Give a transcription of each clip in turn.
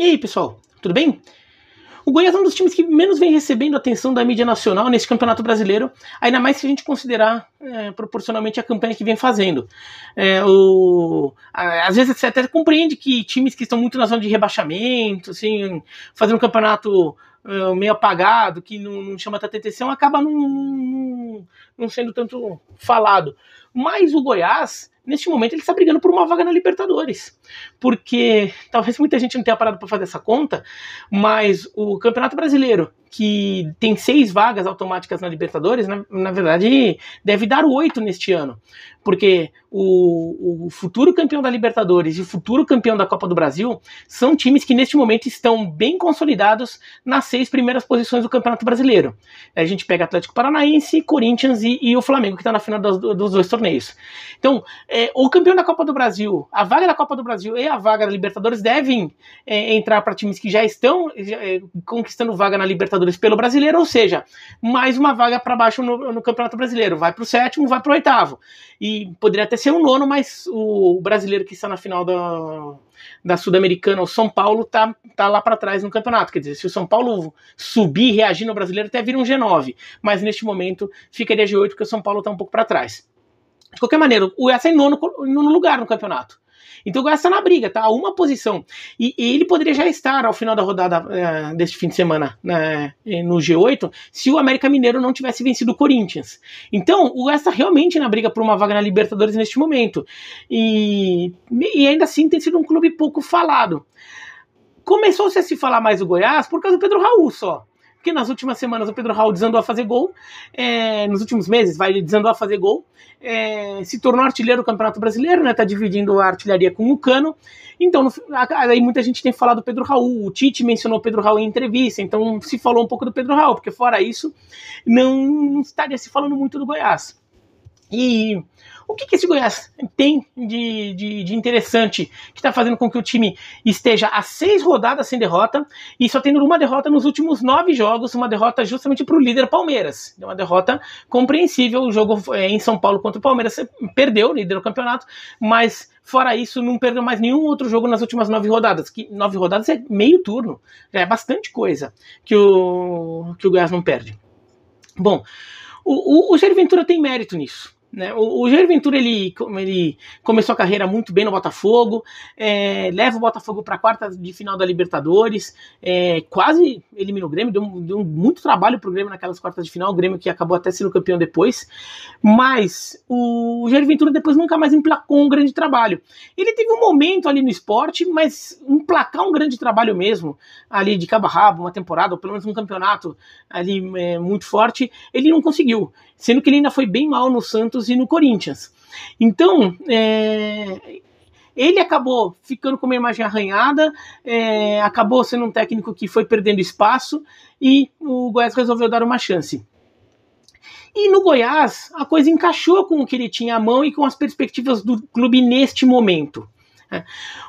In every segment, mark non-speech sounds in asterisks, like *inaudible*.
E aí, pessoal, tudo bem? O Goiás é um dos times que menos vem recebendo atenção da mídia nacional nesse campeonato brasileiro, ainda mais se a gente considerar é, proporcionalmente a campanha que vem fazendo. É, o, a, às vezes você até compreende que times que estão muito na zona de rebaixamento, assim, fazendo um campeonato uh, meio apagado, que não, não chama tanta atenção, acaba não, não, não sendo tanto falado. Mas o Goiás neste momento ele está brigando por uma vaga na Libertadores. Porque talvez muita gente não tenha parado para fazer essa conta, mas o Campeonato Brasileiro, que tem seis vagas automáticas na Libertadores, na, né, na verdade deve dar oito neste ano. Porque o, o futuro campeão da Libertadores e o futuro campeão da Copa do Brasil são times que neste momento estão bem consolidados nas seis primeiras posições do Campeonato Brasileiro. A gente pega Atlético Paranaense, Corinthians e, e o Flamengo, que está na final dos, dos dois torneios. Então, é, é, o campeão da Copa do Brasil, a vaga da Copa do Brasil e a vaga da Libertadores devem é, entrar para times que já estão já, é, conquistando vaga na Libertadores pelo brasileiro, ou seja, mais uma vaga para baixo no, no, Campeonato Brasileiro. Vai para o sétimo, vai para o oitavo. E poderia até ser o nono, mas o brasileiro que está na final da, da Sul-Americana, o São Paulo, tá, tá lá para trás no campeonato. Quer dizer, se o São Paulo subir e reagir no brasileiro, até vira um G9. Mas neste momento ficaria G8, porque o São Paulo está um pouco para trás. De qualquer maneira, o Goiás está é em nono, nono lugar no campeonato. Então o Goiás está na briga, tá? Uma posição. E, e, ele poderia já estar ao final da rodada é, deste fim de semana né, no G8 se o América Mineiro não tivesse vencido o Corinthians. Então o Goiás está realmente na briga por uma vaga na Libertadores neste momento. E, e ainda assim tem sido um clube pouco falado. Começou-se a se falar mais do Goiás por causa do Pedro Raul só porque nas últimas semanas o Pedro Raul desandou a fazer gol, é, nos últimos meses, vai, ele desandou a fazer gol, é, se tornou artilheiro do Campeonato Brasileiro, né, tá dividindo a artilharia com o Cano, então, no, aí muita gente tem falado do Pedro Raul, o Tite mencionou o Pedro Raul em entrevista, então se falou um pouco do Pedro Raul, porque fora isso, não, não estaria se falando muito do Goiás. E o que, que esse Goiás tem de, de, de interessante que está fazendo com que o time esteja a seis rodadas sem derrota e só tendo uma derrota nos últimos nove jogos, uma derrota justamente para o líder Palmeiras. É uma derrota compreensível. O jogo eh, em São Paulo contra o Palmeiras eh, perdeu, líder do campeonato, mas Fora isso, não perdeu mais nenhum outro jogo nas últimas nove rodadas. Que nove rodadas é meio turno. é bastante coisa que o, que o Goiás não perde. Bom, o, o, o Jair Ventura tem mérito nisso. Né? O, o Jair Ventura ele, ele começou a carreira muito bem no Botafogo, é, leva o Botafogo para a quarta de final da Libertadores, é, quase eliminou o Grêmio, deu, deu muito trabalho para o Grêmio naquelas quartas de final, o Grêmio que acabou até sendo campeão depois, mas o Jair Ventura depois nunca mais emplacou um grande trabalho. Ele teve um momento ali no esporte, mas emplacar um grande trabalho mesmo, ali de cabo a rabo, uma temporada, ou pelo menos um campeonato ali é, muito forte, ele não conseguiu, sendo que ele ainda foi bem mal no Santos Santos e no Corinthians. Então, é, ele acabou ficando com uma imagem arranhada, é, acabou sendo um técnico que foi perdendo espaço e o Goiás resolveu dar uma chance. E no Goiás, a coisa encaixou com o que ele tinha à mão e com as perspectivas do clube neste momento. É,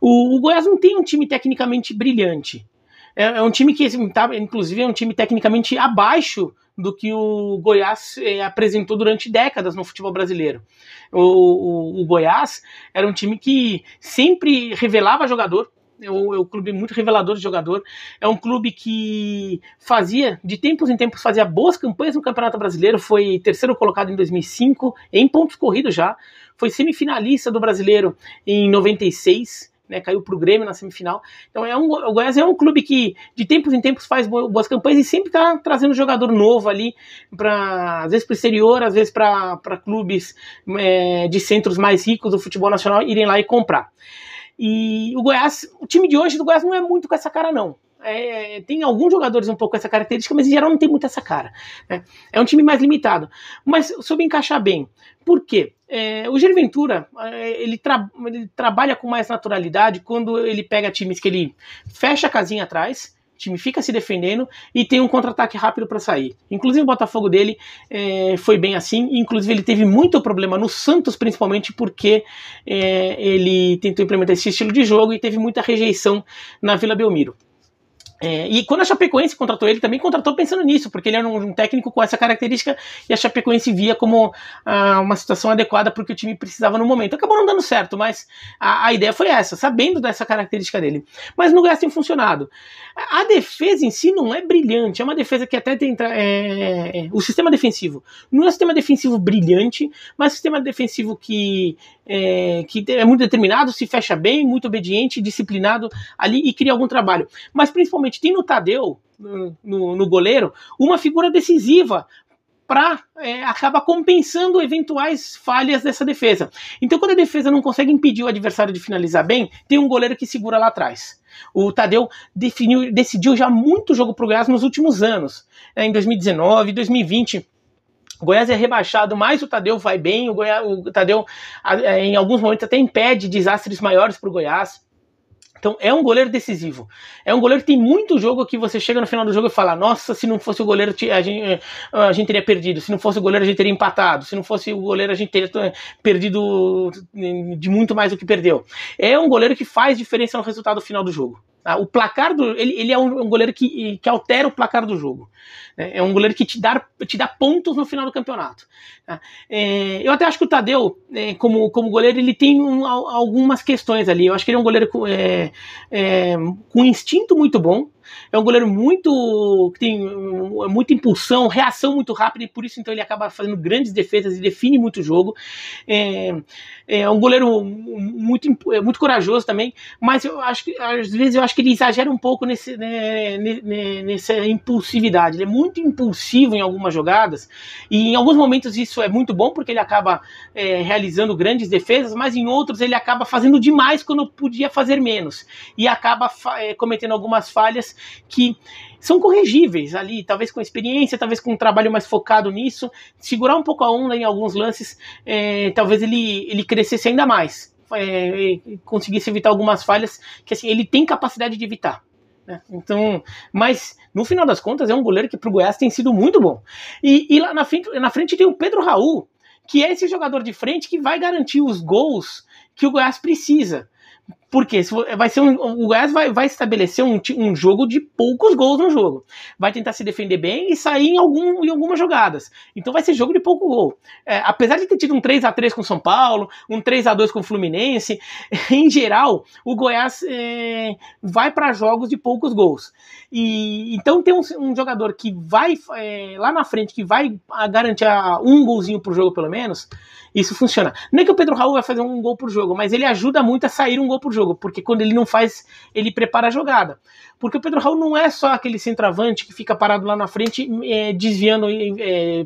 o, o Goiás não tem um time tecnicamente brilhante. É, é um time que, tá, inclusive, é um time tecnicamente abaixo do que o Goiás eh, apresentou durante décadas no futebol brasileiro. O, o, o, Goiás era um time que sempre revelava jogador. É um, é um clube muito revelador de jogador. É um clube que fazia, de tempos em tempos, fazia boas campanhas no Campeonato Brasileiro. Foi terceiro colocado em 2005, em pontos corridos já. Foi semifinalista do Brasileiro em 96 né? Caiu para o Grêmio na semifinal. Então é um, o Goiás é um clube que de tempos em tempos faz boas campanhas e sempre está trazendo jogador novo ali para às vezes para o exterior, às vezes para clubes é, de centros mais ricos do futebol nacional irem lá e comprar. E o Goiás, o time de hoje do Goiás não é muito com essa cara não. É, é, tem alguns jogadores um pouco essa característica, mas em geral não tem muito essa cara. Né? É um time mais limitado, mas soube encaixar bem. Por quê? É, o Gerventura é, ele, tra ele trabalha com mais naturalidade quando ele pega times que ele fecha a casinha atrás, o time fica se defendendo e tem um contra-ataque rápido para sair. Inclusive o Botafogo dele é, foi bem assim, inclusive ele teve muito problema no Santos, principalmente porque é, ele tentou implementar esse estilo de jogo e teve muita rejeição na Vila Belmiro. É, e quando a Chapecoense contratou ele, também contratou pensando nisso, porque ele era um, um técnico com essa característica e a Chapecoense via como ah, uma situação adequada porque o time precisava no momento. Acabou não dando certo, mas a, a ideia foi essa, sabendo dessa característica dele. Mas no Gás tem funcionado. A, a, defesa em si não é brilhante, é uma defesa que até tem. É, é, é, o sistema defensivo. Não é um sistema defensivo brilhante, mas um sistema defensivo que é, que é muito determinado, se fecha bem, muito obediente, disciplinado ali e cria algum trabalho. Mas principalmente tem no Tadeu, no, no goleiro, uma figura decisiva para é, acaba compensando eventuais falhas dessa defesa. Então, quando a defesa não consegue impedir o adversário de finalizar bem, tem um goleiro que segura lá atrás. O Tadeu definiu, decidiu já muito jogo para o Gás nos últimos anos, né, em 2019, 2020 o Goiás é rebaixado, mas o Tadeu vai bem. O, Goiás, o Tadeu, é, em alguns momentos, até impede desastres maiores para o Goiás. Então é um goleiro decisivo. É um goleiro que tem muito jogo que você chega no final do jogo e fala: Nossa, se não fosse o goleiro, a gente, eh, a gente teria perdido. Se não fosse o goleiro, a gente teria empatado. Se não fosse o goleiro, a gente teria eh, perdido eh, de muito mais do que perdeu. É um goleiro que faz diferença no resultado final do jogo. Tá? O placar do. Ele, ele é um, goleiro que, que altera o placar do jogo. Né? É um goleiro que te dá, te dá pontos no final do campeonato. Tá? É, eu até acho que o Tadeu, é, como, como goleiro, ele tem um, algumas questões ali. Eu acho que ele é um goleiro com, é, é com um instinto muito bom. É um goleiro muito. que tem é muita impulsão, reação muito rápida, e por isso então ele acaba fazendo grandes defesas e define muito o jogo. É, é um goleiro muito, é muito corajoso também, mas eu acho que às vezes eu acho que ele exagera um pouco nesse, né, nessa impulsividade. Ele é muito impulsivo em algumas jogadas, e em alguns momentos isso é muito bom, porque ele acaba é, realizando grandes defesas, mas em outros ele acaba fazendo demais quando podia fazer menos. E acaba é, cometendo algumas falhas que são corrigíveis ali, talvez com experiência, talvez com um trabalho mais focado nisso, segurar um pouco a onda em alguns lances, é, talvez ele, ele crescesse ainda mais, é, conseguisse evitar algumas falhas que assim, ele tem capacidade de evitar. Né? Então, mas no final das contas é um goleiro que para o Goiás tem sido muito bom. E, e lá na frente, na frente tem o Pedro Raul, que é esse jogador de frente que vai garantir os gols que o Goiás precisa. Porque é, vai ser um, o Goiás vai, vai estabelecer um, um, jogo de poucos gols no jogo. Vai tentar se defender bem e sair em, algum, em algumas jogadas. Então vai ser jogo de pouco gol. É, apesar de ter tido um 3 a 3 com o São Paulo, um 3 a 2 com o Fluminense, *laughs* em geral, o Goiás é, vai para jogos de poucos gols. E Então tem um, um jogador que vai é, lá na frente, que vai garantir um golzinho por jogo pelo menos, isso funciona. Nem é que o Pedro Raul vai fazer um gol por jogo, mas ele ajuda muito a sair um gol por jogo, porque quando ele não faz, ele prepara a jogada. Porque o Pedro Raul não é só aquele centroavante que fica parado lá na frente, é, desviando, é,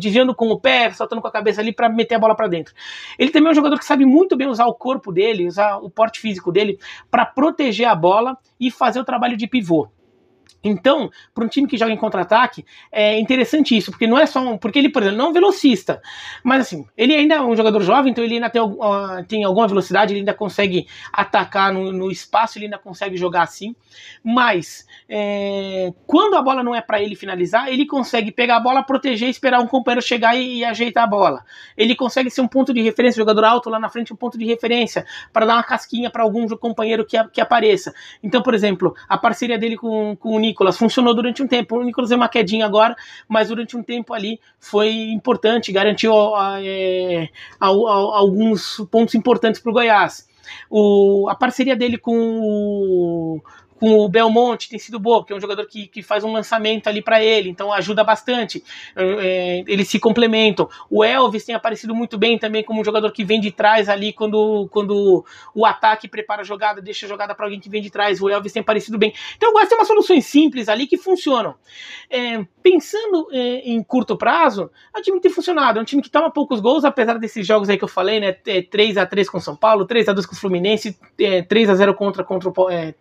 desviando com o pé, saltando com a cabeça ali para meter a bola para dentro. Ele também é um jogador que sabe muito bem usar o corpo dele, usar o porte físico dele para proteger a bola e fazer o trabalho de pivô. Então, para um time que joga em contra-ataque, é interessante isso, porque não é só um. Porque ele, por exemplo, não é um velocista, mas assim, ele ainda é um jogador jovem, então ele ainda tem, uh, tem alguma velocidade, ele ainda consegue atacar no, no, espaço, ele ainda consegue jogar assim. Mas, é, quando a bola não é para ele finalizar, ele consegue pegar a bola, proteger, esperar um companheiro chegar e, e, ajeitar a bola. Ele consegue ser um ponto de referência, jogador alto lá na frente, um ponto de referência, para dar uma casquinha para algum companheiro que, que apareça. Então, por exemplo, a parceria dele com, com o Nick Nicolas. Funcionou durante um tempo. O Nicolas é uma quedinha agora, mas durante um tempo ali foi importante, garantiu é, alguns pontos importantes para o Goiás. O, a parceria dele com o com o Belmonte tem sido boa, que é um jogador que, que faz um lançamento ali para ele, então ajuda bastante. É, é, eles se complementam. O Elvis tem aparecido muito bem também como um jogador que vem de trás ali quando, quando o ataque prepara a jogada, deixa a jogada para alguém que vem de trás. O Elvis tem aparecido bem. Então eu gosto de umas soluções simples ali que funcionam. É, pensando é, em curto prazo, é um time que tem funcionado, é um time que toma poucos gols, apesar desses jogos aí que eu falei, né? 3 é, a 3 com São Paulo, 3 a 2 com o Fluminense, 3 a 0 contra, contra o é,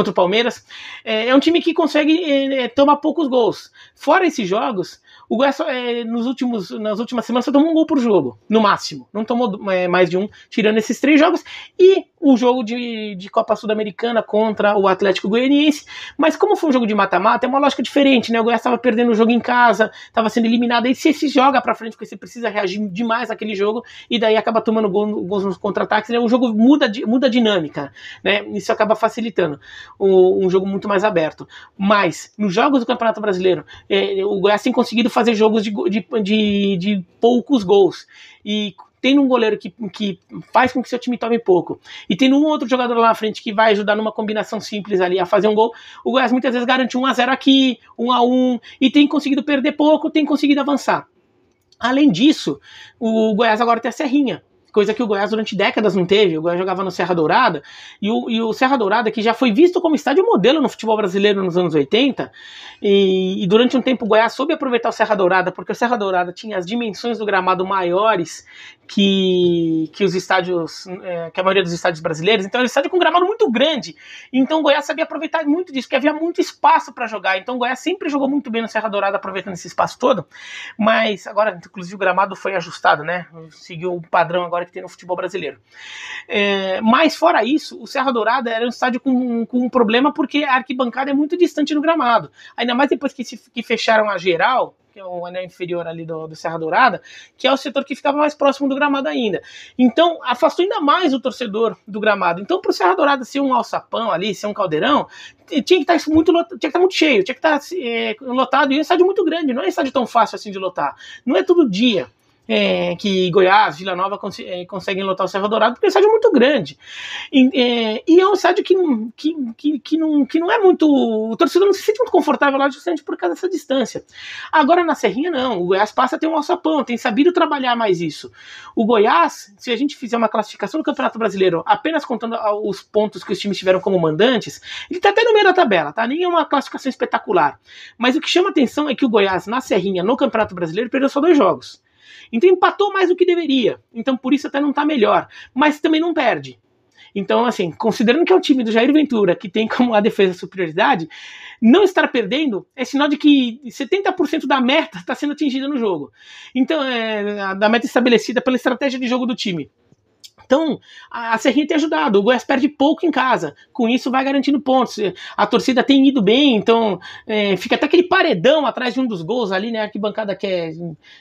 contra o Palmeiras. É, é um time que consegue é, é tomar poucos gols. Fora esses jogos, o Goiás é, nos últimos, nas últimas semanas só tomou um gol por jogo, no máximo. Não tomou é, mais de um, tirando esses três jogos. E o jogo de, de Copa Sul-Americana contra o Atlético Goianiense. Mas como foi um jogo de mata-mata, é uma lógica diferente, né? O Goiás estava perdendo o jogo em casa, estava sendo eliminado. E se se joga para frente, porque você precisa reagir demais àquele jogo, e daí acaba tomando gols gol nos contra-ataques, né? O jogo muda, muda a dinâmica, né? Isso acaba facilitando um, um jogo muito mais aberto. Mas, nos jogos do Campeonato Brasileiro, é, o Goiás tem conseguido fazer jogos de, de, de, de poucos gols. E tendo um goleiro que, que faz com que seu time tome pouco e tendo um outro jogador lá na frente que vai ajudar numa combinação simples ali a fazer um gol, o Goiás muitas vezes garante 1 a 0 aqui, 1 a 1 e tem conseguido perder pouco, tem conseguido avançar. Além disso, o Goiás agora tem a Serrinha, coisa que o Goiás durante décadas não teve. O Goiás jogava no Serra Dourada, e o, e o Serra Dourada, que já foi visto como estádio modelo no futebol brasileiro nos anos 80, e, e, durante um tempo o Goiás soube aproveitar o Serra Dourada, porque o Serra Dourada tinha as dimensões do gramado maiores que, que os estádios, é, que a maioria dos estádios brasileiros, então era um estádio com um gramado muito grande. Então o Goiás sabia aproveitar muito disso, que havia muito espaço para jogar. Então o Goiás sempre jogou muito bem no Serra Dourada, aproveitando esse espaço todo, mas agora, inclusive, o gramado foi ajustado, né? Seguiu o padrão agora que tem no futebol brasileiro. É, mas fora isso, o Serra Dourada era um estádio com, com um problema porque a arquibancada é muito distante do gramado. Ainda mais depois que, se, que fecharam a geral, que é o anel inferior ali do, do, Serra Dourada, que é o setor que ficava mais próximo do gramado ainda. Então, afastou ainda mais o torcedor do gramado. Então, para o Serra Dourada ser um alçapão ali, ser um caldeirão, tinha que estar tá muito, tá muito cheio, tinha que tá, estar eh, é, lotado. E é um estádio muito grande, não é um estádio tão fácil assim de lotar. Não é todo dia é, que Goiás, Vila Nova cons é, conseguem lotar o Serra Dourado, porque é um estádio muito grande. E é, e é um estádio que, que, que, que, não, que não é muito. O torcedor não se sente muito confortável lá justamente por causa dessa distância. Agora na Serrinha, não. O Goiás passa a ter um alçapão, tem sabido trabalhar mais isso. O Goiás, se a gente fizer uma classificação do Campeonato Brasileiro apenas contando os pontos que os times tiveram como mandantes, ele está até no meio da tabela, tá? Nem é uma classificação espetacular. Mas o que chama atenção é que o Goiás, na Serrinha, no Campeonato Brasileiro, perdeu só dois jogos. Então empatou mais do que deveria. Então por isso até não está melhor. Mas também não perde. Então, assim, considerando que é o time do Jair Ventura, que tem como a defesa superioridade, não estar perdendo é sinal de que 70% da meta está sendo atingida no jogo. Então, é, da meta estabelecida pela estratégia de jogo do time. Então, a Serrinha tem ajudado. O Goiás perde pouco em casa. Com isso, vai garantindo pontos. A torcida tem ido bem, então é, fica até aquele paredão atrás de um dos gols ali, né? A arquibancada que é.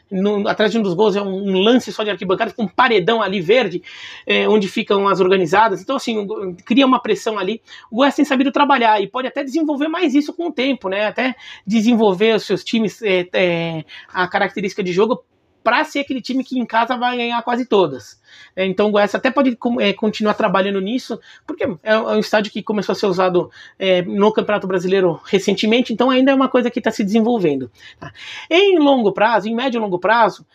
No, atrás de um dos gols é um, um, lance só de arquibancada, com um paredão ali verde, é, onde ficam as organizadas. Então, assim, cria uma pressão ali. O Goiás tem sabido trabalhar e pode até desenvolver mais isso com o tempo, né? Até desenvolver os seus times, é, é a característica de jogo para ser aquele time que em casa vai ganhar quase todas. É, então o Goiás até pode é, continuar trabalhando nisso, porque é, é um estádio que começou a ser usado no Campeonato Brasileiro recentemente, então ainda é uma coisa que está se desenvolvendo. Tá? Em longo prazo, em médio e longo prazo,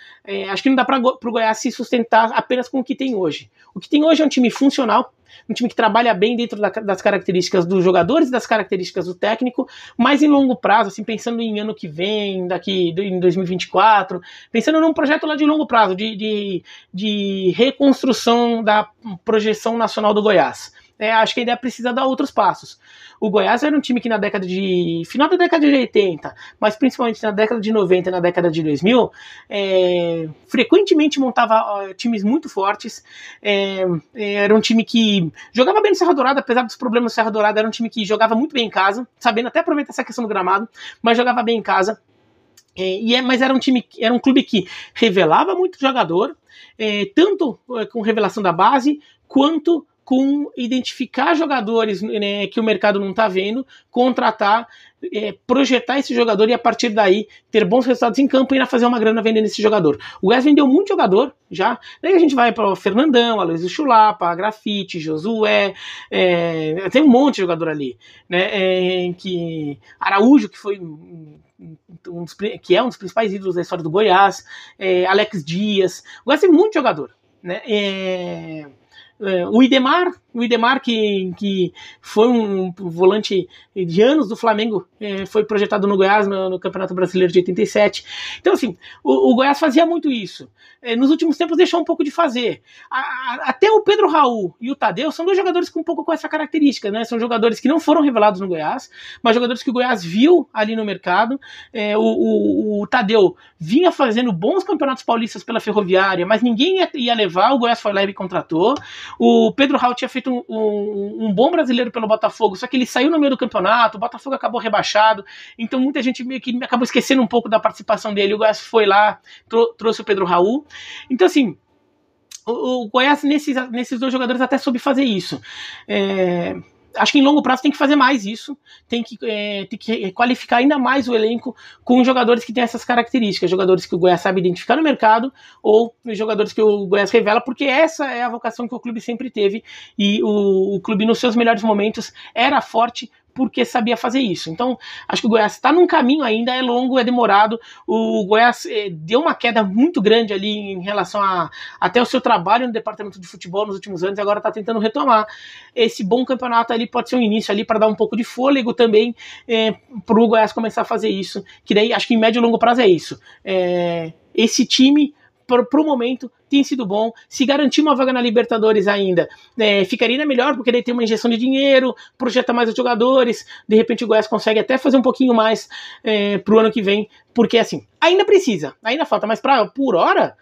acho que não dá para o Goiás se sustentar apenas com o que tem hoje. O que tem hoje é um time funcional, um time que trabalha bem dentro da, das características dos jogadores, e das características do técnico, mas em longo prazo, assim, pensando em ano que vem, daqui em 2024, pensando num projeto lá de longo prazo, de, de, de reconstrução da projeção nacional do Goiás. É, acho que ainda precisa dar outros passos. O Goiás era um time que na década de. final da década de 80, mas principalmente na década de 90 e na década de 2000, é, frequentemente montava times muito fortes. É, é, era um time que jogava bem no Serra Dourada, apesar dos problemas do Serra Dourada, era um time que jogava muito bem em casa, sabendo até aproveitar essa questão do gramado, mas jogava bem em casa. É, e é, mas era um time, era um clube que revelava muito jogador, é, tanto é, com revelação da base quanto com identificar jogadores né, que o mercado não está vendo, contratar, é, projetar esse jogador e a partir daí ter bons resultados em campo e ainda fazer uma grana vendendo esse jogador. O Wes vendeu muito jogador já, daí a gente vai para o Fernandão, Aloysio Chulapa, Grafite, Josué, é, tem um monte de jogador ali, né, é, que Araújo, que foi um dos, que é um dos principais ídolos da história do Goiás, é, Alex Dias. O Goiás tem muito jogador. Né? É, é, o Idemar o Idemar, que, que foi um volante de anos do Flamengo, é, foi projetado no Goiás no, no, Campeonato Brasileiro de 87. Então, assim, o, o Goiás fazia muito isso. É, nos últimos tempos deixou um pouco de fazer. A, a, até o Pedro Raul e o Tadeu são dois jogadores com um pouco com essa característica, né? São jogadores que não foram revelados no Goiás, mas jogadores que o Goiás viu ali no mercado. É, o, o, o Tadeu vinha fazendo bons campeonatos paulistas pela Ferroviária, mas ninguém ia, ia levar, o Goiás foi lá e contratou. O Pedro Raul tinha feito feito um, um, um, bom brasileiro pelo Botafogo, só que ele saiu no meio do campeonato, o Botafogo acabou rebaixado, então muita gente meio que acabou esquecendo um pouco da participação dele. O Goiás foi lá, trou trouxe o Pedro Raul. Então, assim, o, o Goiás, nesses, nesses dois jogadores, até soube fazer isso. É, acho que em longo prazo tem que fazer mais isso, tem que, é, tem que qualificar ainda mais o elenco com jogadores que têm essas características, jogadores que o Goiás sabe identificar no mercado ou jogadores que o Goiás revela, porque essa é a vocação que o clube sempre teve e o, o clube nos seus melhores momentos era forte porque sabia fazer isso. Então, acho que o Goiás está num caminho ainda, é longo, é demorado. O Goiás eh, deu uma queda muito grande ali em relação a até o seu trabalho no departamento de futebol nos últimos anos, e agora está tentando retomar. Esse bom campeonato ali pode ser um início ali para dar um pouco de fôlego também eh, para o Goiás começar a fazer isso. Que daí, acho que em médio e longo prazo é isso. É, esse time para o momento tem sido bom. Se garantir uma vaga na Libertadores ainda, é, ficaria melhor, porque daí tem uma injeção de dinheiro, projeta mais os jogadores, de repente o Goiás consegue até fazer um pouquinho mais é, para o ano que vem, porque assim, ainda precisa, ainda falta, mas pra, por hora,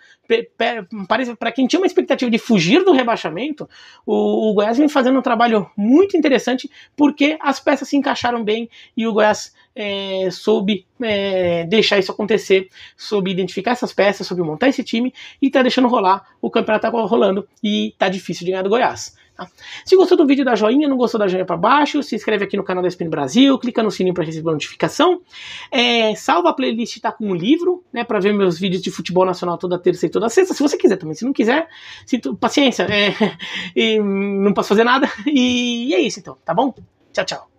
para quem tinha uma expectativa de fugir do rebaixamento, o, o Goiás vem fazendo um trabalho muito interessante, porque as peças se encaixaram bem e o Goiás é, soube é, deixar isso acontecer, soube identificar essas peças, soube montar esse time e tá deixando rolar. O campeonato tá rolando e tá difícil de ganhar do Goiás. Tá? Se gostou do vídeo, dá joinha, não gostou, dá joinha para baixo, se inscreve aqui no canal da Spin Brasil, clica no sininho para receber notificação, é, salva a playlist tá com um livro, né, para ver meus vídeos de futebol nacional toda terça e toda sexta, se você quiser também, se não quiser, paciência, é, *laughs* não posso fazer nada, *laughs* e é isso então, tá bom? Tchau, tchau.